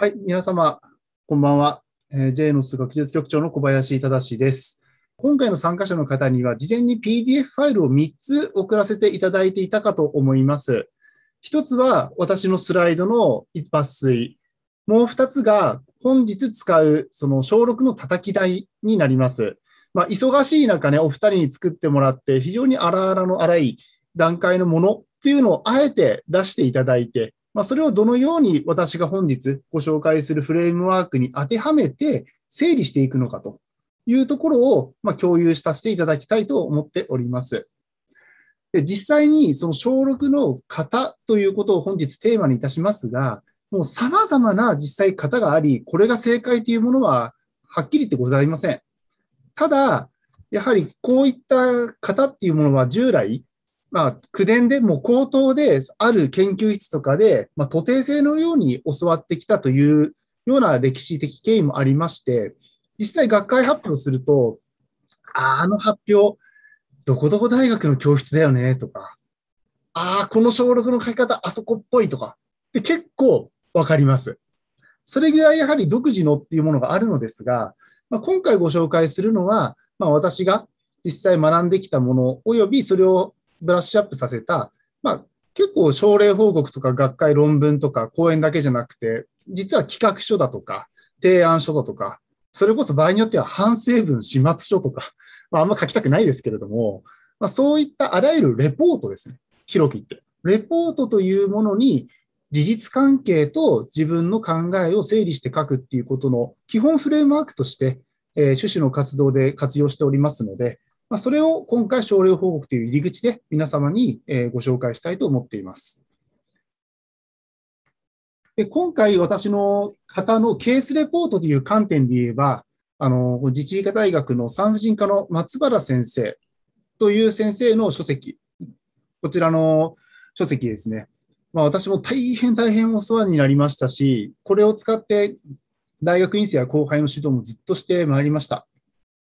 はい、皆様、こんばんは。えー、j の数学術局長の小林忠です。今回の参加者の方には、事前に PDF ファイルを3つ送らせていただいていたかと思います。1つは私のスライドの抜粋。もう2つが本日使うその小6の叩き台になります。まあ、忙しい中ね、お二人に作ってもらって、非常に荒々の荒い段階のものっていうのをあえて出していただいて、まあ、それをどのように私が本日ご紹介するフレームワークに当てはめて整理していくのかというところを、ま共有させていただきたいと思っております。で実際にその小6の型ということを本日テーマにいたしますが、もう様々な実際型があり、これが正解というものははっきり言ってございません。ただ、やはりこういった型っていうものは従来、まあ、口伝でも口頭で、ある研究室とかで、まあ、徒弟制のように教わってきたというような歴史的経緯もありまして、実際学会発表すると、ああの発表、どこどこ大学の教室だよね、とか、ああ、この小6の書き方、あそこっぽいとか、で結構わかります。それぐらいやはり独自のっていうものがあるのですが、まあ、今回ご紹介するのは、まあ、私が実際学んできたもの、およびそれをブラッシュアップさせた、まあ、結構症例報告とか学会論文とか講演だけじゃなくて、実は企画書だとか、提案書だとか、それこそ場合によっては反省文始末書とか、まあ、あんま書きたくないですけれども、まあ、そういったあらゆるレポートですね。広く言って。レポートというものに事実関係と自分の考えを整理して書くっていうことの基本フレームワークとして、えー、趣旨の活動で活用しておりますので、まあ、それを今回、症例報告という入り口で皆様にご紹介したいと思っています。で今回、私の方のケースレポートという観点で言えば、あの自治医科大学の産婦人科の松原先生という先生の書籍、こちらの書籍ですね。まあ、私も大変大変お世話になりましたし、これを使って大学院生や後輩の指導もずっとしてまいりました。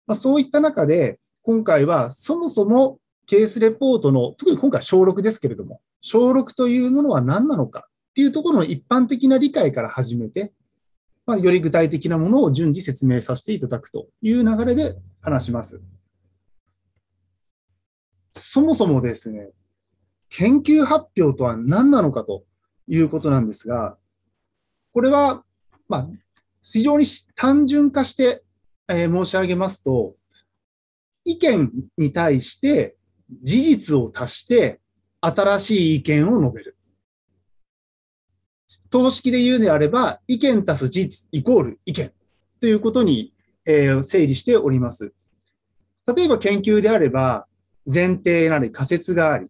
まあ、そういった中で、今回はそもそもケースレポートの、特に今回小6ですけれども、小6というものは何なのかっていうところの一般的な理解から始めて、まあ、より具体的なものを順次説明させていただくという流れで話します。そもそもですね、研究発表とは何なのかということなんですが、これは、まあ、非常に単純化して、えー、申し上げますと、意見に対して事実を足して新しい意見を述べる。等式で言うのであれば、意見足す事実イコール意見ということに、えー、整理しております。例えば研究であれば、前提なり仮説があり、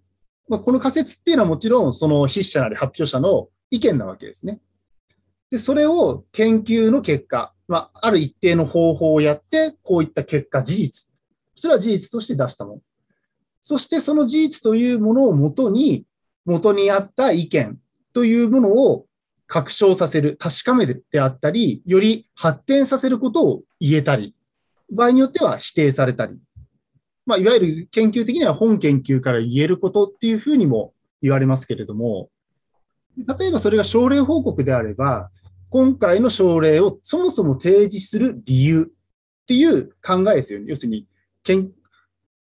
まあ、この仮説っていうのはもちろんその筆者なり発表者の意見なわけですね。で、それを研究の結果、まあ、ある一定の方法をやって、こういった結果、事実それは事実として出したもの。そしてその事実というものをもとに、元にあった意見というものを確証させる、確かめるであったり、より発展させることを言えたり、場合によっては否定されたり、まあ、いわゆる研究的には本研究から言えることっていうふうにも言われますけれども、例えばそれが症例報告であれば、今回の症例をそもそも提示する理由っていう考えですよね。要するに、けん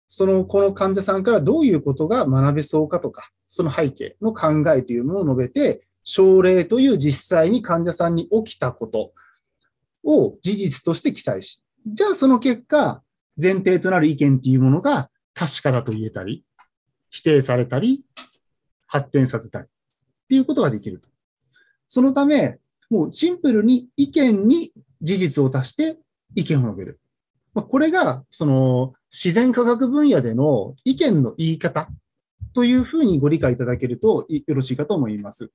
その、この患者さんからどういうことが学べそうかとか、その背景の考えというものを述べて、症例という実際に患者さんに起きたことを事実として記載し、じゃあその結果、前提となる意見というものが確かだと言えたり、否定されたり、発展させたり、っていうことができると。そのため、もうシンプルに意見に事実を足して意見を述べる。まあ、これが、その、自然科学分野での意見の言い方というふうにご理解いただけるとよろしいかと思います。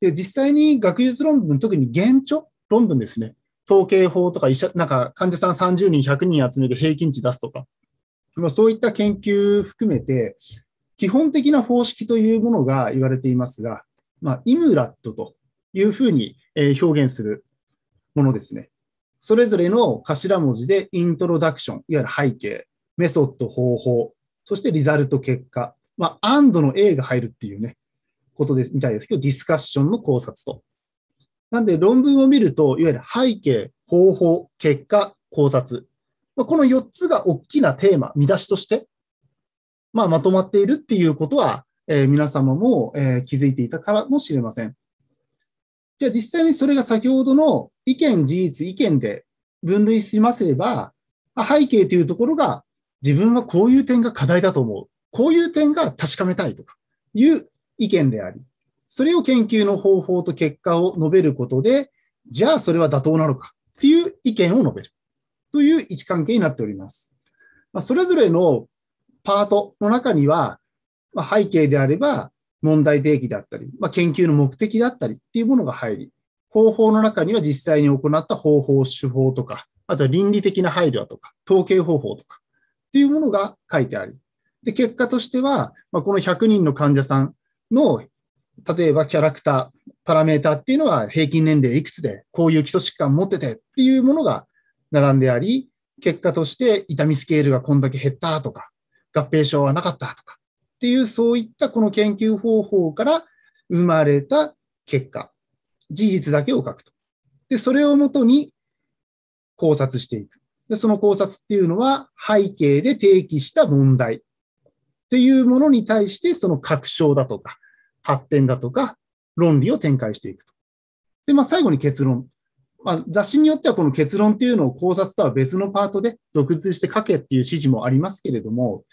で、実際に学術論文、特に現著論文ですね。統計法とか医者、なんか患者さん30人、100人集めて平均値出すとか、まあ、そういった研究含めて、基本的な方式というものが言われていますが、まあ、イムラットというふうに表現するものですね。それぞれの頭文字でイントロダクション、いわゆる背景、メソッド、方法、そしてリザルト、結果、まあ、アンドの A が入るっていうね、ことですみたいですけど、ディスカッションの考察と。なんで、論文を見ると、いわゆる背景、方法、結果、考察。まあ、この4つが大きなテーマ、見出しとして、まあ、まとまっているっていうことは、えー、皆様も、えー、気づいていたかもしれません。じゃあ実際にそれが先ほどの意見、事実、意見で分類しますれば、背景というところが自分はこういう点が課題だと思う。こういう点が確かめたいという意見であり、それを研究の方法と結果を述べることで、じゃあそれは妥当なのかっていう意見を述べるという位置関係になっております。まあ、それぞれのパートの中には、ま背景であれば、問題定義であったり、まあ、研究の目的だったりっていうものが入り、方法の中には実際に行った方法、手法とか、あとは倫理的な配慮とか、統計方法とかっていうものが書いてあり、で、結果としては、まあ、この100人の患者さんの、例えばキャラクター、パラメータっていうのは平均年齢いくつで、こういう基礎疾患持っててっていうものが並んであり、結果として痛みスケールがこんだけ減ったとか、合併症はなかったとか、っていう、そういったこの研究方法から生まれた結果、事実だけを書くと。で、それをもとに考察していく。で、その考察っていうのは背景で提起した問題っていうものに対して、その確証だとか、発展だとか、論理を展開していくと。で、まあ最後に結論。まあ、雑誌によってはこの結論っていうのを考察とは別のパートで独立して書けっていう指示もありますけれども、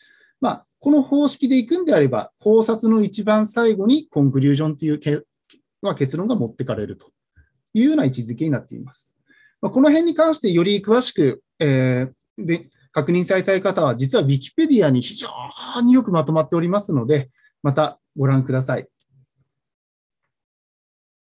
まあ、この方式で行くんであれば、考察の一番最後にコンクリュージョンという結論が持ってかれるというような位置づけになっています。まあ、この辺に関してより詳しく、えー、で確認されたい方は、実は Wikipedia に非常によくまとまっておりますので、またご覧ください。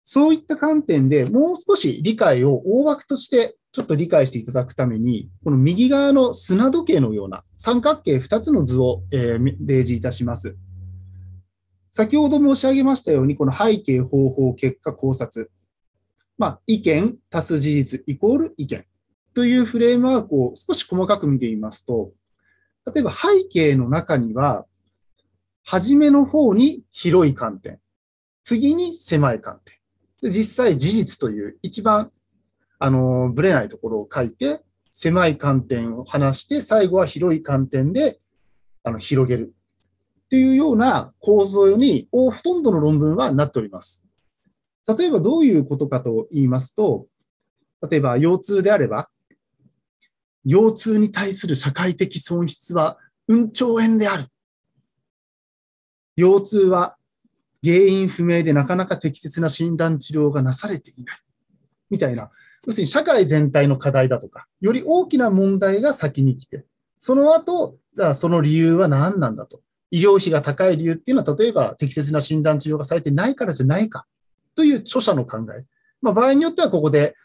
そういった観点でもう少し理解を大枠としてちょっと理解していただくために、この右側の砂時計のような三角形2つの図を、えー、例示いたします。先ほど申し上げましたように、この背景、方法、結果、考察。まあ、意見足す事実イコール意見というフレームワークを少し細かく見てみますと、例えば背景の中には、初めの方に広い観点、次に狭い観点、実際事実という一番あの、ぶれないところを書いて、狭い観点を話して、最後は広い観点で、あの、広げる。っていうような構造に、ほとんどの論文はなっております。例えばどういうことかと言いますと、例えば腰痛であれば、腰痛に対する社会的損失は、うん兆円である。腰痛は原因不明でなかなか適切な診断治療がなされていない。みたいな、要するに社会全体の課題だとか、より大きな問題が先に来て、その後、じゃあその理由は何なんだと。医療費が高い理由っていうのは、例えば適切な診断治療がされてないからじゃないかという著者の考え。まあ、場合によってはここで、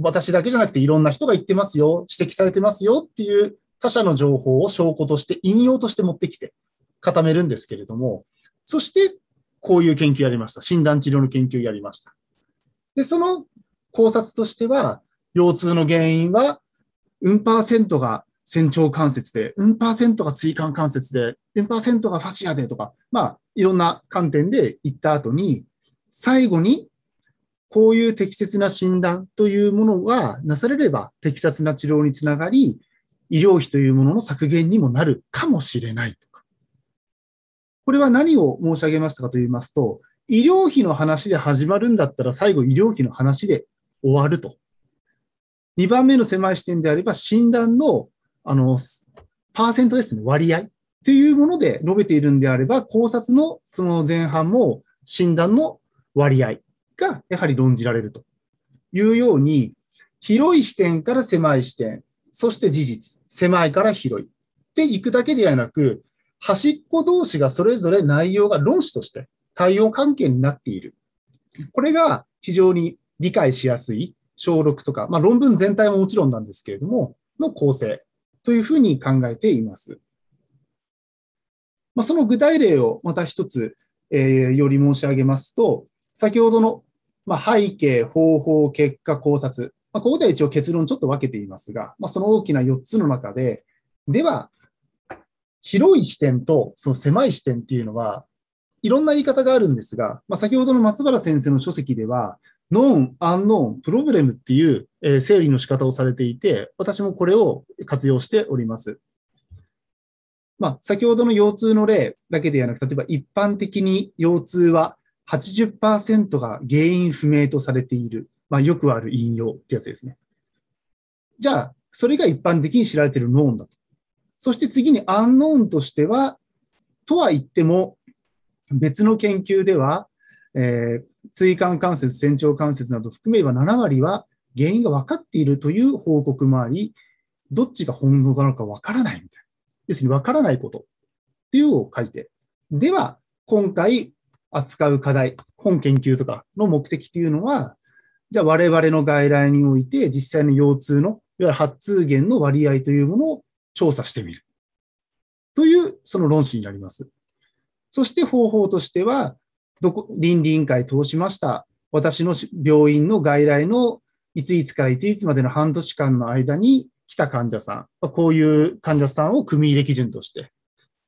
私だけじゃなくていろんな人が言ってますよ、指摘されてますよっていう他者の情報を証拠として引用として持ってきて固めるんですけれども、そしてこういう研究やりました。診断治療の研究やりました。で、その考察としては、腰痛の原因は、うんパーセントが仙腸関節で、うんパーセントが椎間関節で、うんパーセントがファシアでとか、まあ、いろんな観点で言った後に、最後に、こういう適切な診断というものがなされれば、適切な治療につながり、医療費というものの削減にもなるかもしれないとか。これは何を申し上げましたかと言いますと、医療費の話で始まるんだったら最後医療費の話で終わると。2番目の狭い視点であれば、診断の、あの、パーセントですね、割合というもので述べているんであれば、考察のその前半も診断の割合がやはり論じられるというように、広い視点から狭い視点、そして事実、狭いから広いってくだけではなく、端っこ同士がそれぞれ内容が論旨として対応関係になっている。これが非常に理解しやすい小6とか、まあ、論文全体ももちろんなんですけれども、の構成というふうに考えています。まあ、その具体例をまた一つ、えー、より申し上げますと、先ほどの、まあ、背景、方法、結果、考察、まあ、ここでは一応結論ちょっと分けていますが、まあ、その大きな4つの中で、では、広い視点とその狭い視点っていうのは、いろんな言い方があるんですが、まあ、先ほどの松原先生の書籍では、ノーン、アンノーン、プロブレムっていう、え整理の仕方をされていて、私もこれを活用しております。まあ、先ほどの腰痛の例だけではなく、例えば一般的に腰痛は80%が原因不明とされている、まあ、よくある引用ってやつですね。じゃあ、それが一般的に知られているノーンだと。そして次にアンノーンとしては、とは言っても、別の研究では、えー、椎間関節、仙腸関節など含めれば7割は原因が分かっているという報告もあり、どっちが本物なのか分からないみたいな。要するに分からないことっていうのを書いて。では、今回扱う課題、本研究とかの目的っていうのは、じゃあ我々の外来において実際の腰痛の、いわゆる発痛源の割合というものを調査してみる。という、その論旨になります。そして方法としては、どこ、倫理委員会通しました。私の病院の外来のいついつからいついつまでの半年間の間に来た患者さん、こういう患者さんを組入れ基準として、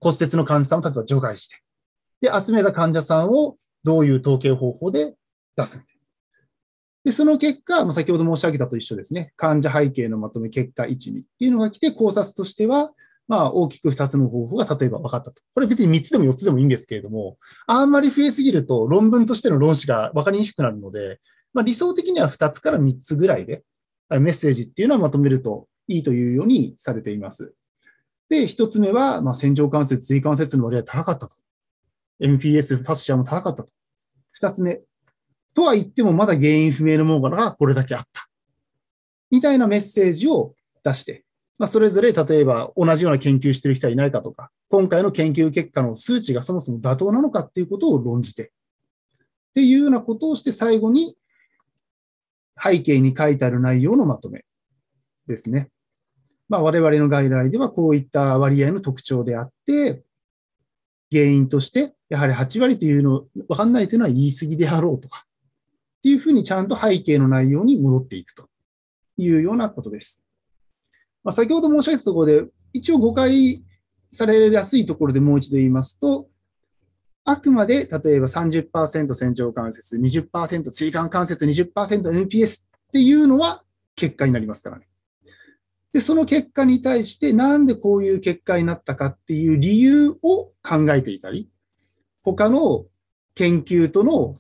骨折の患者さんを例えば除外して、で、集めた患者さんをどういう統計方法で出すみたいな。で、その結果、まあ、先ほど申し上げたと一緒ですね、患者背景のまとめ結果1、2っていうのが来て、考察としては、まあ大きく2つの方法が例えば分かったと。これ別に3つでも4つでもいいんですけれども、あんまり増えすぎると論文としての論旨が分かりにくくなるので、まあ、理想的には2つから3つぐらいで、メッセージっていうのはまとめるといいというようにされています。で、1つ目は、まあ、線状関節、椎関節の割合高かったと。MPS、ファッシャーも高かったと。2つ目。とは言ってもまだ原因不明のものがこれだけあった。みたいなメッセージを出して、まあ、それぞれ例えば同じような研究してる人はいないかとか、今回の研究結果の数値がそもそも妥当なのかっていうことを論じて、っていうようなことをして最後に背景に書いてある内容のまとめですね。まあ、我々の外来ではこういった割合の特徴であって、原因として、やはり8割というの、わかんないというのは言い過ぎであろうとか、っていうふうにちゃんと背景の内容に戻っていくというようなことです。まあ、先ほど申し上げたところで、一応誤解されやすいところでもう一度言いますと、あくまで例えば30%線腸関節、20%椎間関節、20%NPS っていうのは結果になりますからね。で、その結果に対して、なんでこういう結果になったかっていう理由を考えていたり、他の研究との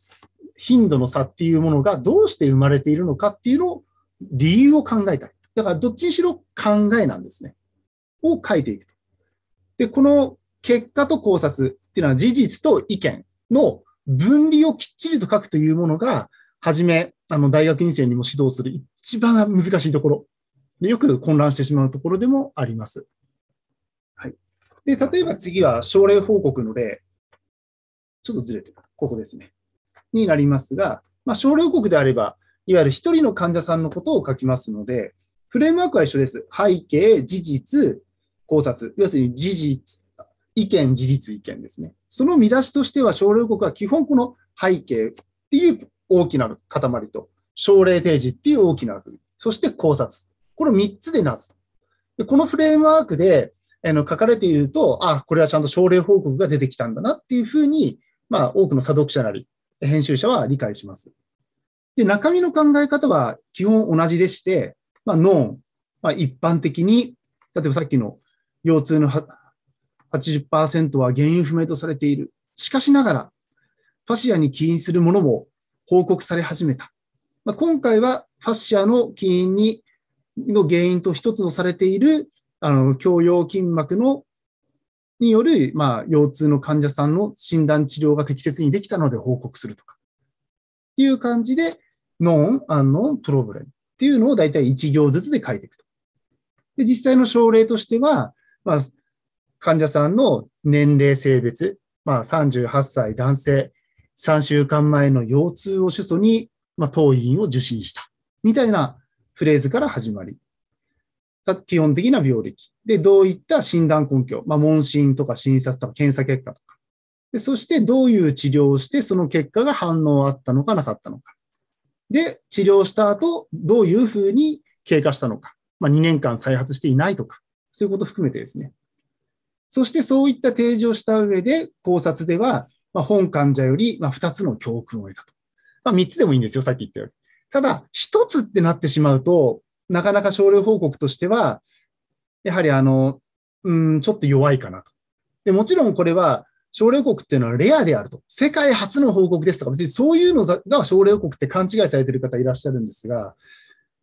頻度の差っていうものがどうして生まれているのかっていうのを理由を考えたり。だからどっちにしろ考えなんですね。を書いていくと。で、この結果と考察っていうのは事実と意見の分離をきっちりと書くというものが、はじめ、あの、大学院生にも指導する一番難しいところ。で、よく混乱してしまうところでもあります。はい。で、例えば次は症例報告の例。ちょっとずれてる。ここですね。になりますが、まあ、症例報告であれば、いわゆる一人の患者さんのことを書きますので、フレームワークは一緒です。背景、事実、考察。要するに事実、意見、事実、意見ですね。その見出しとしては、奨励国は基本この背景っていう大きな塊と、奨励提示っていう大きな枠そして考察。この3つでなす。でこのフレームワークで、あの書かれていると、あ、これはちゃんと症例報告が出てきたんだなっていうふうに、まあ、多くの査読者なり、編集者は理解します。で、中身の考え方は基本同じでして、まあ、脳、まあ、一般的に、例えばさっきの腰痛の80%は原因不明とされている。しかしながら、ファシアに起因するものも報告され始めた。まあ、今回はファシアの起因にの原因と一つとされている、あの、共用筋膜のによる、まあ、腰痛の患者さんの診断治療が適切にできたので報告するとか。っていう感じで、ノン、アンノン、プロブレム。っていうのを大体1行ずつで書いていくと。で、実際の症例としては、まあ、患者さんの年齢、性別、まあ、38歳男性、3週間前の腰痛を主訴に、まあ、当院を受診した。みたいなフレーズから始まり、基本的な病歴。で、どういった診断根拠、まあ、問診とか診察とか検査結果とか。でそして、どういう治療をして、その結果が反応あったのかなかったのか。で、治療した後、どういうふうに経過したのか。まあ、2年間再発していないとか、そういうこと含めてですね。そしてそういった提示をした上で、考察では、まあ、本患者よりま2つの教訓を得たと。まあ、3つでもいいんですよ、さっき言ったように。ただ、1つってなってしまうと、なかなか症例報告としては、やはりあの、うん、ちょっと弱いかなと。でもちろんこれは、奨励国っていうのはレアであると。世界初の報告ですとか、別にそういうのが例励国って勘違いされてる方いらっしゃるんですが、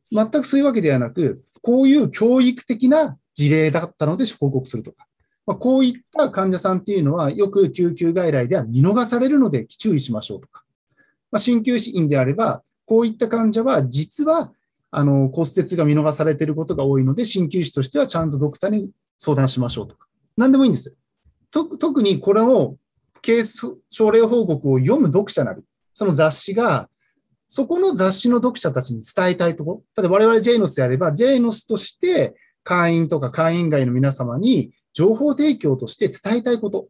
全くそういうわけではなく、こういう教育的な事例だったので報告するとか。まあ、こういった患者さんっていうのは、よく救急外来では見逃されるので注意しましょうとか。まあ、鍼灸師院であれば、こういった患者は実はあの骨折が見逃されていることが多いので、鍼灸師としてはちゃんとドクターに相談しましょうとか。何でもいいんです。特にこれをケース症例報告を読む読者なり、その雑誌が、そこの雑誌の読者たちに伝えたいところ。例えば我々 j ノスであれば、j ノスとして会員とか会員外の皆様に情報提供として伝えたいことっ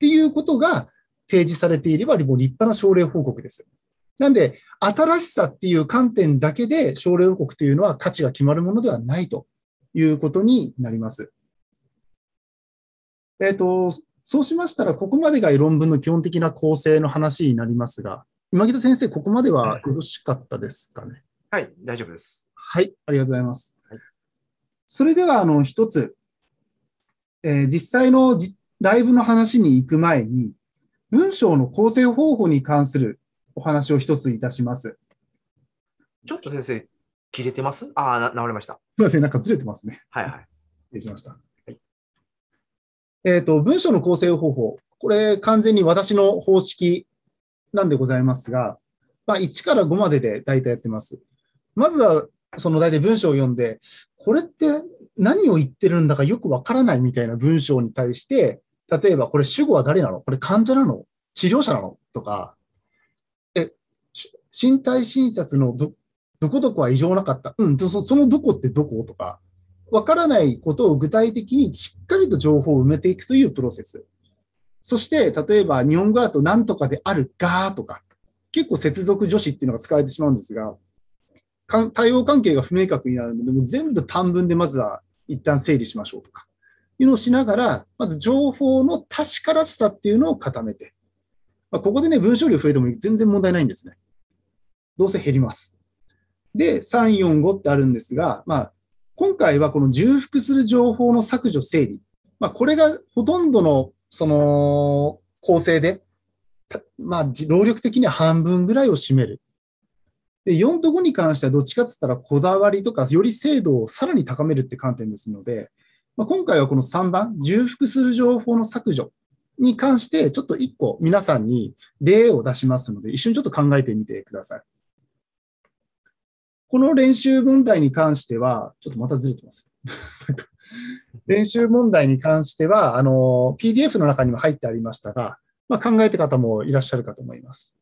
ていうことが提示されていれば、もう立派な症例報告です。なんで、新しさっていう観点だけで症例報告というのは価値が決まるものではないということになります。えっ、ー、と、そうしましたら、ここまでが論文の基本的な構成の話になりますが、今北先生、ここまではよろしかったですかね。はい、大丈夫です。はい、ありがとうございます。はい、それでは、あの、一つ、えー、実際のライブの話に行く前に、文章の構成方法に関するお話を一ついたします。ちょっと先生、切れてますああ、直りました。すいません、なんかずれてますね。はいはい。失礼しました。えっ、ー、と、文章の構成方法。これ完全に私の方式なんでございますが、まあ、1から5までで大体やってます。まずは、その大体文章を読んで、これって何を言ってるんだかよくわからないみたいな文章に対して、例えばこれ主語は誰なのこれ患者なの治療者なのとか、え、身体診察のど、どこどこは異常なかったうん、そのどこってどことか、わからないことを具体的にしっかりと情報を埋めていくというプロセス。そして、例えば日本語だと何とかであるがとか、結構接続助詞っていうのが使われてしまうんですが、対応関係が不明確になるので、も全部短文でまずは一旦整理しましょうとか、いうのをしながら、まず情報の確からしさっていうのを固めて、まあ、ここでね、文章量増えても全然問題ないんですね。どうせ減ります。で、3、4、5ってあるんですが、まあ、今回はこの重複する情報の削除整理。まあ、これがほとんどの、その、構成で、まあ、労力的には半分ぐらいを占める。で、4と5に関してはどっちかって言ったらこだわりとか、より精度をさらに高めるって観点ですので、まあ、今回はこの3番、重複する情報の削除に関して、ちょっと1個皆さんに例を出しますので、一緒にちょっと考えてみてください。この練習問題に関しては、ちょっとまたずれてます。練習問題に関しては、あの、PDF の中にも入ってありましたが、まあ、考えた方もいらっしゃるかと思います。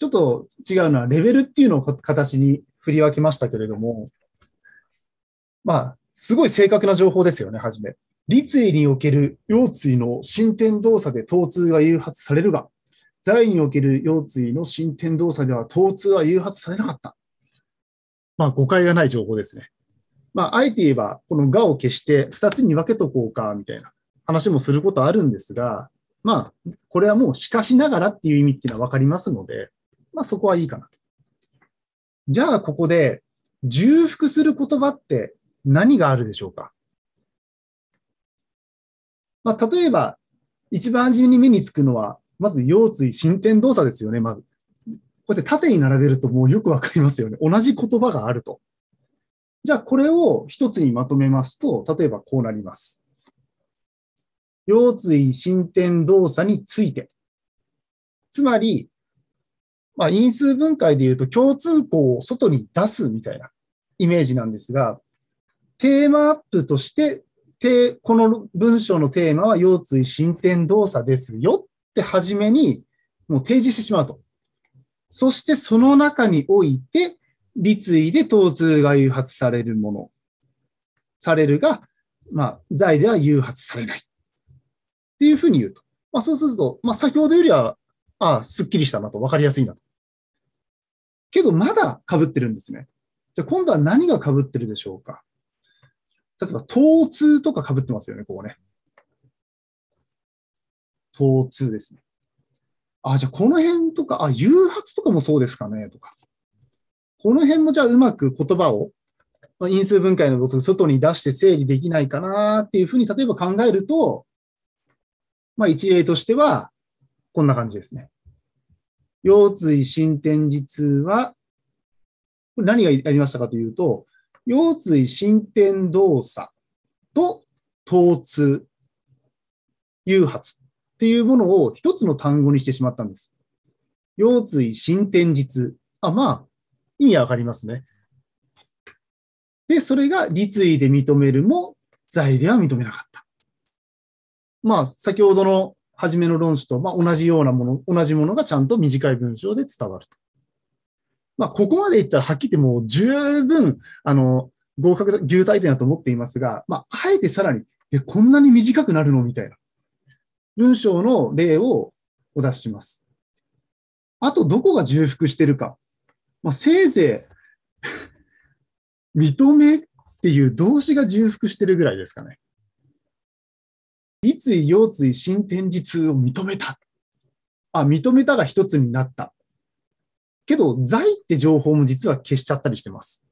ちょっと違うのは、レベルっていうのを形に振り分けましたけれども、まあ、すごい正確な情報ですよね、はじめ。立位における腰椎の進展動作で疼痛が誘発されるが、在位における腰椎の進展動作では疼痛は誘発されなかった。まあ、誤解がない情報ですね。まあ、あえて言えば、このがを消して2つに分けとこうか、みたいな話もすることあるんですが、まあ、これはもうしかしながらっていう意味っていうのは分かりますので、まあ、そこはいいかなと。じゃあ、ここで、重複する言葉って何があるでしょうか。まあ、例えば、一番初めに目につくのは、まず腰椎進展動作ですよね、まず。こうやって縦に並べるともうよくわかりますよね。同じ言葉があると。じゃあこれを一つにまとめますと、例えばこうなります。腰椎進展動作について。つまり、まあ、因数分解で言うと共通項を外に出すみたいなイメージなんですが、テーマアップとして、この文章のテーマは腰椎進展動作ですよって初めにもう提示してしまうと。そしてその中において、立位で疼痛が誘発されるもの、されるが、まあ、罪では誘発されない。っていうふうに言うと。まあ、そうすると、まあ、先ほどよりは、ああ、すっきりしたなと、わかりやすいなと。けど、まだ被ってるんですね。じゃあ、今度は何が被ってるでしょうか。例えば、疼痛とか被ってますよね、ここね。疼痛ですね。あ、じゃあこの辺とか、あ、誘発とかもそうですかね、とか。この辺もじゃあうまく言葉を因数分解のことに外に出して整理できないかなっていうふうに例えば考えると、まあ一例としてはこんな感じですね。腰椎伸展時痛は、何がありましたかというと、腰椎伸展動作と疼痛、誘発っていうものを一つの単語にしてしまったんです。腰椎伸展実。あ、まあ、意味わかりますね。で、それが立位で認めるも、在では認めなかった。まあ、先ほどの初めの論旨と、まあ、同じようなもの、同じものがちゃんと短い文章で伝わると。まあ、ここまでいったらはっきり言ってもう十分、あの、合格、牛体点だと思っていますが、まあ、あえてさらに、え、こんなに短くなるのみたいな。文章の例をお出しします。あと、どこが重複してるか。まあ、せいぜい 認めっていう動詞が重複してるぐらいですかね。つい腰椎、新展示痛を認めた。あ、認めたが一つになった。けど、罪って情報も実は消しちゃったりしてます。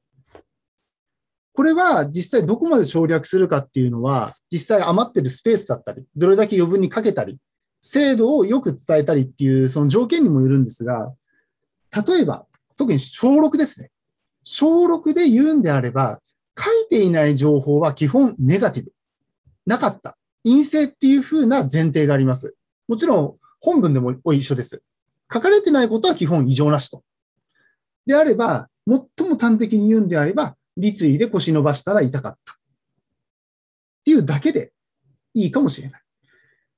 これは実際どこまで省略するかっていうのは、実際余ってるスペースだったり、どれだけ余分にかけたり、精度をよく伝えたりっていうその条件にもよるんですが、例えば、特に小6ですね。小6で言うんであれば、書いていない情報は基本ネガティブ。なかった。陰性っていう風な前提があります。もちろん本文でも一緒です。書かれてないことは基本異常なしと。であれば、最も端的に言うんであれば、立位で腰伸ばしたら痛かった。っていうだけでいいかもしれない。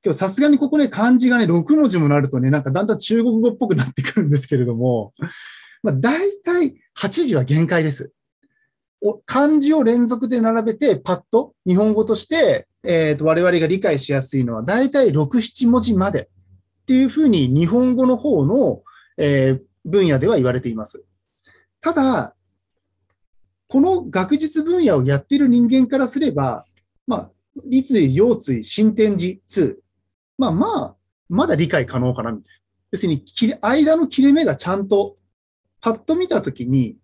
今日さすがにここね、漢字がね、6文字もなるとね、なんかだんだん中国語っぽくなってくるんですけれども、まあ大体8時は限界です。漢字を連続で並べて、パッと日本語として、えっ、ー、と、我々が理解しやすいのは、大体6、7文字までっていうふうに日本語の方の、えー、分野では言われています。ただ、この学術分野をやっている人間からすれば、まあ、立位、腰椎、新天地2。まあまあ、まだ理解可能かな、みたいな。要するに、間の切れ目がちゃんと、パッと見たときに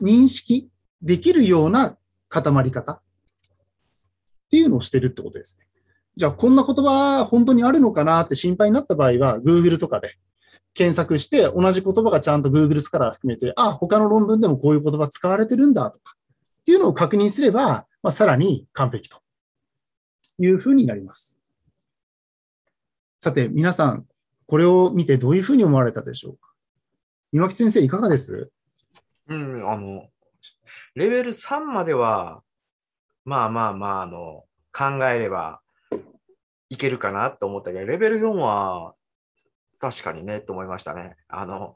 認識できるような固まり方っていうのをしてるってことですね。じゃあ、こんな言葉本当にあるのかなって心配になった場合は、Google とかで検索して、同じ言葉がちゃんと Google スカラー含めて、あ、他の論文でもこういう言葉使われてるんだとか、っていうのを確認すれば、まあ、さらに完璧というふうになります。さて、皆さん、これを見てどういうふうに思われたでしょうか岩木先生、いかがですうん、あの、レベル3までは、まあまあまあ、あの、考えればいけるかなと思ったけど、レベル4は確かにねと思いましたね。あの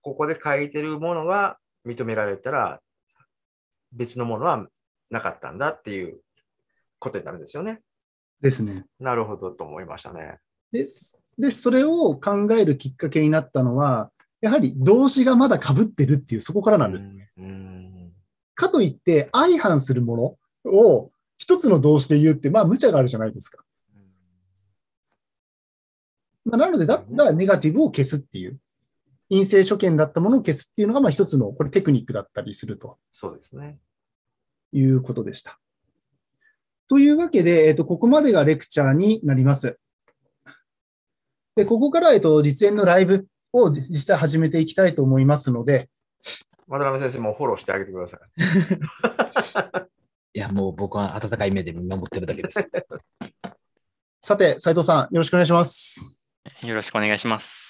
ここで書いてるものが認められたら別のものはなかったんだっていうことになるんですよね。ですね。なるほどと思いましたね。ででそれを考えるきっかけになったのはやはり動詞がまだかぶってるっていうそこからなんですね。うんかといって相反するものを一つの動詞で言うってまあ無茶があるじゃないですか。まあ、なので、だったらネガティブを消すっていう、陰性所見だったものを消すっていうのが、まあ一つの、これテクニックだったりすると。そうですね。いうことでした。というわけで、えっと、ここまでがレクチャーになります。で、ここから、えっと、実演のライブを実際始めていきたいと思いますので。渡辺先生もフォローしてあげてください。いや、もう僕は温かい目で見守ってるだけです。さて、斉藤さん、よろしくお願いします。よろしくお願いします。